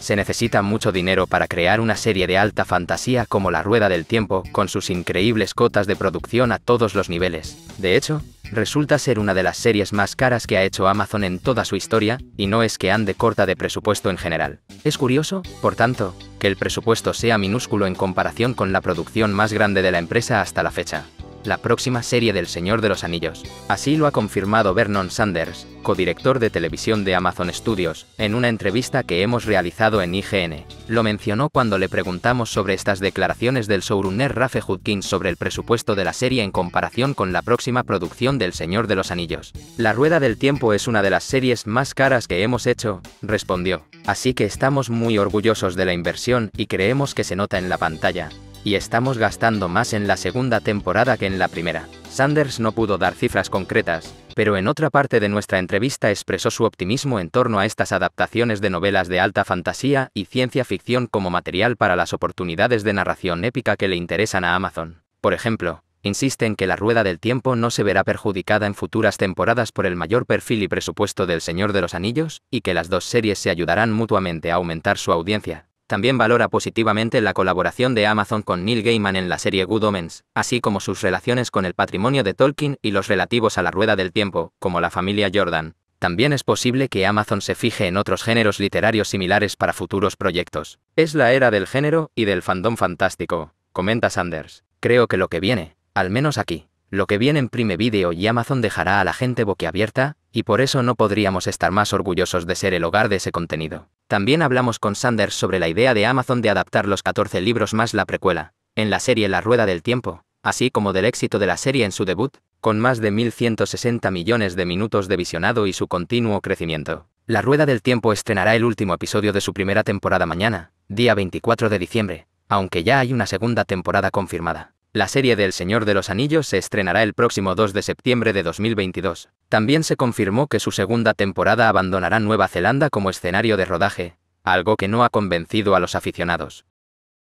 se necesita mucho dinero para crear una serie de alta fantasía como La Rueda del Tiempo, con sus increíbles cotas de producción a todos los niveles. De hecho, resulta ser una de las series más caras que ha hecho Amazon en toda su historia, y no es que ande corta de presupuesto en general. Es curioso, por tanto, que el presupuesto sea minúsculo en comparación con la producción más grande de la empresa hasta la fecha la próxima serie del Señor de los Anillos. Así lo ha confirmado Vernon Sanders, codirector de televisión de Amazon Studios, en una entrevista que hemos realizado en IGN. Lo mencionó cuando le preguntamos sobre estas declaraciones del showrunner Rafe Judkins sobre el presupuesto de la serie en comparación con la próxima producción del Señor de los Anillos. La Rueda del Tiempo es una de las series más caras que hemos hecho, respondió. Así que estamos muy orgullosos de la inversión y creemos que se nota en la pantalla y estamos gastando más en la segunda temporada que en la primera. Sanders no pudo dar cifras concretas, pero en otra parte de nuestra entrevista expresó su optimismo en torno a estas adaptaciones de novelas de alta fantasía y ciencia ficción como material para las oportunidades de narración épica que le interesan a Amazon. Por ejemplo, insiste en que la rueda del tiempo no se verá perjudicada en futuras temporadas por el mayor perfil y presupuesto del Señor de los Anillos, y que las dos series se ayudarán mutuamente a aumentar su audiencia también valora positivamente la colaboración de Amazon con Neil Gaiman en la serie Good Omens, así como sus relaciones con el patrimonio de Tolkien y los relativos a la rueda del tiempo, como la familia Jordan. También es posible que Amazon se fije en otros géneros literarios similares para futuros proyectos. Es la era del género y del fandom fantástico, comenta Sanders. Creo que lo que viene, al menos aquí, lo que viene en Prime Video y Amazon dejará a la gente boquiabierta, y por eso no podríamos estar más orgullosos de ser el hogar de ese contenido. También hablamos con Sanders sobre la idea de Amazon de adaptar los 14 libros más la precuela, en la serie La Rueda del Tiempo, así como del éxito de la serie en su debut, con más de 1.160 millones de minutos de visionado y su continuo crecimiento. La Rueda del Tiempo estrenará el último episodio de su primera temporada mañana, día 24 de diciembre, aunque ya hay una segunda temporada confirmada. La serie de El Señor de los Anillos se estrenará el próximo 2 de septiembre de 2022. También se confirmó que su segunda temporada abandonará Nueva Zelanda como escenario de rodaje, algo que no ha convencido a los aficionados.